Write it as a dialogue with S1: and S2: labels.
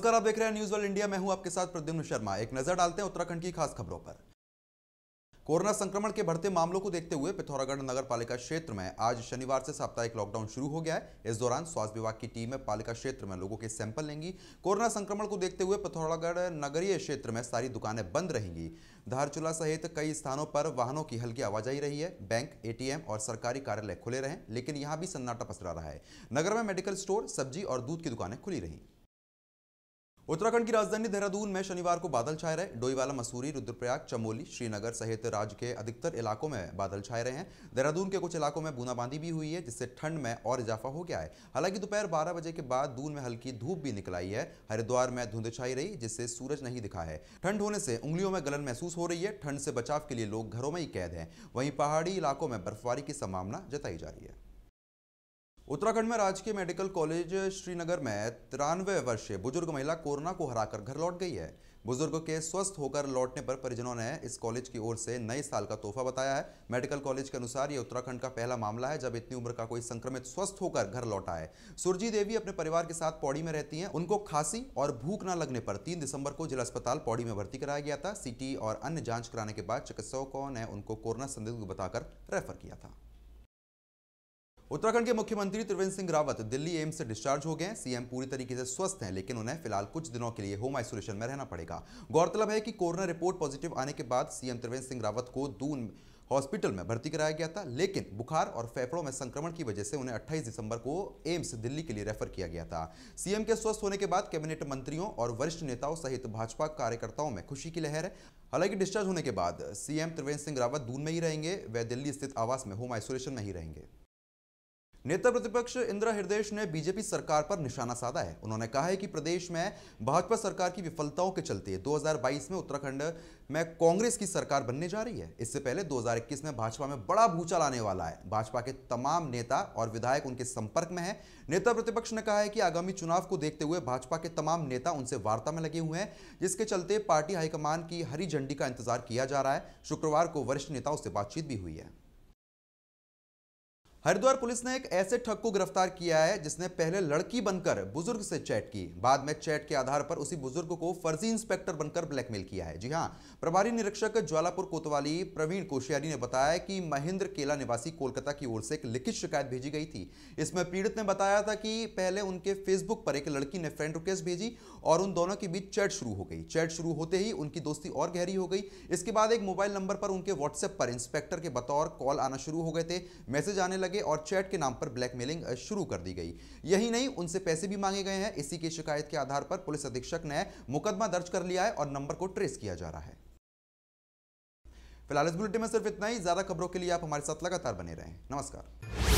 S1: नमस्कार आप देख रहे हैं न्यूज वर्ल्ड इंडिया मैं हूं आपके साथ प्रद्युम्न शर्मा एक नजर डालते हैं उत्तराखंड की खास खबरों पर कोरोना संक्रमण के बढ़ते मामलों को देखते हुए पिथौरागढ़ नगर पालिका क्षेत्र में आज शनिवार से साप्ताहिक लॉकडाउन शुरू हो गया है इस दौरान स्वास्थ्य विभाग की टीमें पालिका क्षेत्र में लोगों के सैंपल लेंगी कोरोना संक्रमण को देखते हुए पिथौरागढ़ नगरीय क्षेत्र में सारी दुकानें बंद रहेंगी धारचूला सहित कई स्थानों पर वाहनों की हल्की आवाजाही रही है बैंक ए और सरकारी कार्यालय खुले रहे लेकिन यहाँ भी सन्नाटा पसरा रहा है नगर में मेडिकल स्टोर सब्जी और दूध की दुकानें खुली रहीं उत्तराखंड की राजधानी देहरादून में शनिवार को बादल छाए रहे डोईवाला मसूरी रुद्रप्रयाग चमोली श्रीनगर सहित राज्य के अधिकतर इलाकों में बादल छाए रहे हैं देहरादून के कुछ इलाकों में बूंदाबांदी भी हुई है जिससे ठंड में और इजाफा हो गया है हालांकि दोपहर बारह बजे के बाद दून में हल्की धूप भी निकल आई है हरिद्वार में धुंध छाई रही जिससे सूरज नहीं दिखा है ठंड होने से उंगलियों में गलन महसूस हो रही है ठंड से बचाव के लिए लोग घरों में ही कैद हैं वहीं पहाड़ी इलाकों में बर्फबारी की संभावना जताई जा रही है उत्तराखंड में राजकीय मेडिकल कॉलेज श्रीनगर में तिरानवे वर्षीय बुजुर्ग महिला कोरोना को हराकर घर लौट गई है बुजुर्ग के स्वस्थ होकर लौटने पर परिजनों ने इस कॉलेज की ओर से नए साल का तोहफा बताया है मेडिकल कॉलेज के अनुसार ये उत्तराखंड का पहला मामला है जब इतनी उम्र का कोई संक्रमित स्वस्थ होकर घर लौटा है सुरजी देवी अपने परिवार के साथ पौड़ी में रहती हैं उनको खांसी और भूख न लगने पर तीन दिसंबर को जिला अस्पताल पौड़ी में भर्ती कराया गया था सीटी और अन्य जाँच कराने के बाद चिकित्सकों ने उनको कोरोना संदिग्ध बताकर रेफर किया था उत्तराखंड के मुख्यमंत्री त्रिवेंद्र सिंह रावत दिल्ली एम्स से डिस्चार्ज हो गए हैं सीएम पूरी तरीके से स्वस्थ हैं लेकिन उन्हें फिलहाल कुछ दिनों के लिए होम आइसोलेशन में रहना पड़ेगा गौरतलब है कि कोरोना रिपोर्ट पॉजिटिव आने के बाद सीएम त्रिवेंद्र सिंह रावत को दून हॉस्पिटल में भर्ती कराया गया था लेकिन बुखार और फेफड़ों में संक्रमण की वजह से उन्हें 28 दिसंबर को एम्स दिल्ली के लिए रेफर किया गया था सीएम के स्वस्थ होने के बाद कैबिनेट मंत्रियों और वरिष्ठ नेताओं सहित भाजपा कार्यकर्ताओं में खुशी की लहर है हालांकि डिस्चार्ज होने के बाद सीएम त्रिवेंद्र सिंह रावत दून में ही रहेंगे वह दिल्ली स्थित आवास में होम आइसोलेशन में ही रहेंगे नेता प्रतिपक्ष इंदिरा हृदय ने बीजेपी सरकार पर निशाना साधा है उन्होंने कहा है कि प्रदेश में भाजपा सरकार की विफलताओं के चलते 2022 में उत्तराखंड में कांग्रेस की सरकार बनने जा रही है इससे पहले 2021 में भाजपा में बड़ा भूचाल आने वाला है भाजपा के तमाम नेता और विधायक उनके संपर्क में है नेता प्रतिपक्ष ने कहा है कि आगामी चुनाव को देखते हुए भाजपा के तमाम नेता उनसे वार्ता में लगे हुए हैं जिसके चलते पार्टी हाईकमान की हरी झंडी का इंतजार किया जा रहा है शुक्रवार को वरिष्ठ नेताओं से बातचीत भी हुई है हरिद्वार पुलिस ने एक ऐसे ठग को गिरफ्तार किया है जिसने पहले लड़की बनकर बुजुर्ग से चैट की बाद में चैट के आधार पर उसी बुजुर्ग को फर्जी इंस्पेक्टर बनकर ब्लैकमेल किया है जी हाँ प्रभारी निरीक्षक ज्वालापुर कोतवाली प्रवीण कोशियारी ने बताया कि महेंद्र केला निवासी कोलकाता की ओर से एक लिखित शिकायत भेजी गई थी इसमें पीड़ित ने बताया था कि पहले उनके फेसबुक पर एक लड़की ने फ्रेंड रिक्वेस्ट भेजी और उन दोनों के बीच चैट शुरू हो गई चैट शुरू होते ही उनकी दोस्ती और गहरी हो गई इसके बाद एक मोबाइल नंबर पर उनके व्हाट्सएप पर इंस्पेक्टर के बतौर कॉल आना शुरू हो गए थे मैसेज आने लगे लगे और चैट के नाम पर ब्लैकमेलिंग शुरू कर दी गई यही नहीं उनसे पैसे भी मांगे गए हैं इसी की शिकायत के आधार पर पुलिस अधीक्षक ने मुकदमा दर्ज कर लिया है और नंबर को ट्रेस किया जा रहा है फिलहाल इस बुलेटिन में सिर्फ इतना ही ज्यादा खबरों के लिए आप हमारे साथ लगातार बने रहें नमस्कार